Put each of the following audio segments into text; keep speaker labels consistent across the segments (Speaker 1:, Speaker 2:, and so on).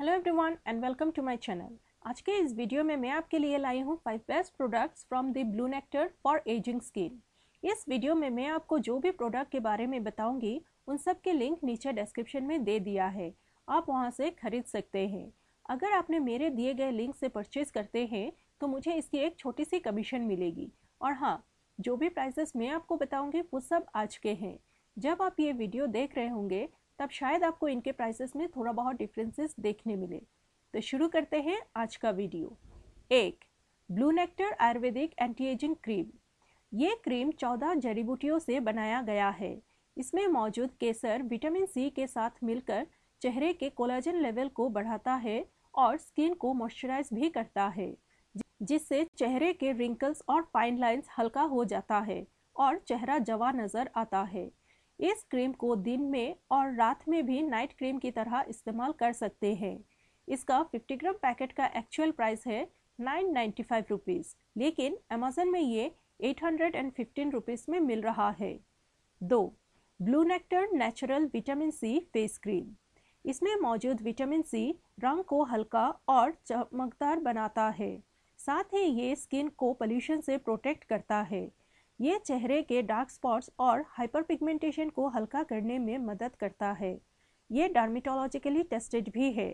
Speaker 1: hello everyone and welcome to my channel आज के इस वीडियो में मैं आपके लिए लाई हूँ five best products from the Blue Nectar for ageing skin इस वीडियो में मैं आपको जो भी प्रोडक्ट के बारे में बताऊंगी उन सब के लिंक नीचे डिस्क्रिप्शन में दे दिया है आप वहाँ से खरीद सकते हैं अगर आपने मेरे दिए गए लिंक से परचेज करते हैं तो मुझे इसकी एक छोटी सी कमीशन मिलेगी और हाँ जो भी प्राइसेस मैं आपको बताऊँगी वो सब आज के हैं जब आप ये वीडियो देख रहे होंगे तब शायद आपको इनके प्राइसेस में थोड़ा बहुत डिफरेंसेस देखने मिले तो शुरू करते हैं आज का वीडियो एक Blue Nectar Ayurvedic anti ageing cream ये क्रीम चौदह जड़ी बूटियों से बनाया गया है इसमें मौजूद केसर विटामिन सी के साथ मिलकर चेहरे के कोलाजन लेवल को बढ़ाता है और स्किन को मॉइस्चराइज भी करता है जिससे चेहरे के रिंकल्स और फाइन लाइंस हल्का हो जाता है और चेहरा जवा नज़र आता है इस क्रीम को दिन में और रात में भी नाइट क्रीम की तरह इस्तेमाल कर सकते हैं इसका 50 ग्राम पैकेट का एक्चुअल प्राइस है नाइन नाइन्टी फाइव रुपीज़ लेकिन अमेजन में ये eight hundred and fifteen rupees में मिल रहा है दो Blue Nectar natural vitamin C face cream इसमें मौजूद विटामिन सी रंग को हल्का और चमकदार बनाता है साथ ही ये स्किन को पोल्यूशन से प्रोटेक्ट करता है ये चेहरे के डार्क स्पॉट्स और हाइपरपिगमेंटेशन को हल्का करने में मदद करता है ये डर्मेटोलॉजिकली टेस्टेड भी है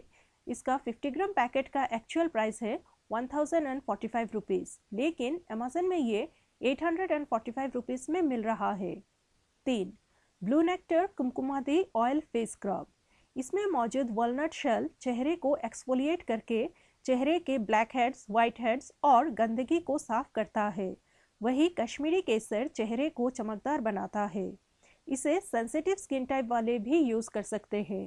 Speaker 1: इसका 50 ग्राम पैकेट का एक्चुअल प्राइस है one thousand and forty five rupees लेकिन अमेजन में ये eight hundred and forty five rupees में मिल रहा है तीन Blue Nectar Kumkumadi oil face scrub इसमें मौजूद वॉलनट शेल चेहरे को एक्सफोलिएट करके चेहरे के ब्लैक हेड्स वाइट हेड्स और गंदगी को साफ करता है वही कश्मीरी केसर चेहरे को चमकदार बनाता है इसे सेंसिटिव स्किन टाइप वाले भी यूज़ कर सकते हैं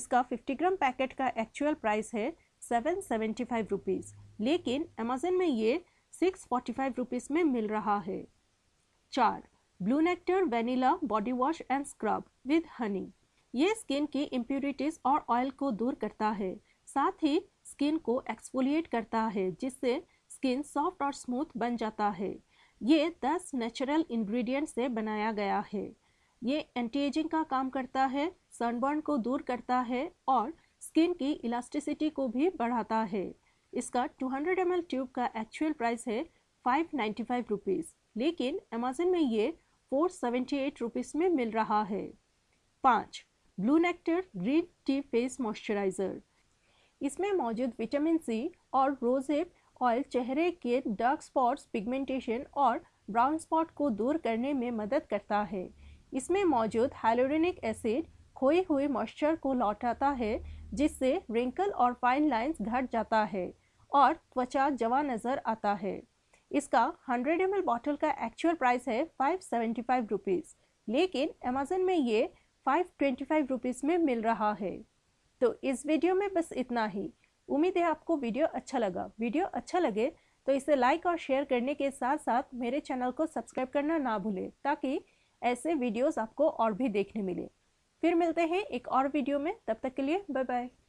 Speaker 1: इसका 50 ग्राम पैकेट का एक्चुअल प्राइस है सेवन सेवेंटी फाइव रुपीज़ लेकिन अमेजन में ये सिक्स फोर्टी फाइव रुपीज़ में मिल रहा है चार Blue Nectar vanilla body wash and scrub with honey ये स्किन की इम्प्यूरिटीज़ और ऑयल को दूर करता है साथ ही स्किन को एक्सफोलिएट करता है जिससे स्किन सॉफ्ट और स्मूथ बन जाता है ये दस नेचुरल इंग्रेडिएंट से बनाया गया है ये एंटी एजिंग का काम करता है सनबर्न को दूर करता है और स्किन की इलास्टिसिटी को भी बढ़ाता है इसका 200 हंड्रेड ट्यूब का एक्चुअल प्राइस है फाइव नाइन्टी लेकिन अमेजन में ये फोर सेवेंटी में मिल रहा है पाँच Blue Nectar green tea face moisturiser इसमें मौजूद विटामिन सी और रोजेप ऑयल चेहरे के डार्क स्पॉट्स पिगमेंटेशन और ब्राउन स्पॉट को दूर करने में मदद करता है इसमें मौजूद हाइलोरिनिक एसिड खोए हुए मॉइस्चर को लौटाता है जिससे रिंकल और फाइन लाइंस घट जाता है और त्वचा जवा नज़र आता है इसका 100 एम बॉटल का एक्चुअल प्राइस है फाइव सेवेंटी फाइव रुपीज़ लेकिन अमेजन में ये फाइव ट्वेंटी फाइव रुपीज़ में मिल रहा है तो इस वीडियो में बस इतना ही उम्मीद है आपको वीडियो अच्छा लगा वीडियो अच्छा लगे तो इसे लाइक और शेयर करने के साथ साथ मेरे चैनल को सब्सक्राइब करना ना भूलें ताकि ऐसे वीडियोस आपको और भी देखने मिले फिर मिलते हैं एक और वीडियो में तब तक के लिए बाय बाय